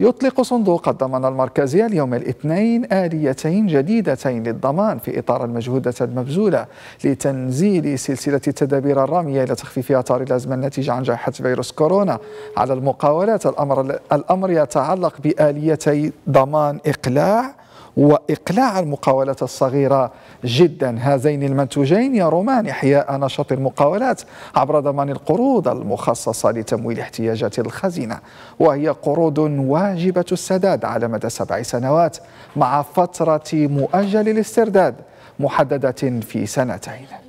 يطلق صندوق الضمان المركزي اليوم الاثنين آليتين جديدتين للضمان في إطار المجهودة المبذولة لتنزيل سلسلة التدابير الرامية إلى تخفيف آثار الأزمة الناتجة عن جائحة فيروس كورونا على المقاولات الأمر الأمر يتعلق بآليتي ضمان إقلاع وإقلاع المقاولات الصغيرة جدا هذين المنتوجين يرومان إحياء نشاط المقاولات عبر ضمان القروض المخصصة لتمويل احتياجات الخزينة وهي قروض واجبة السداد على مدى سبع سنوات مع فترة مؤجل الاسترداد محددة في سنتين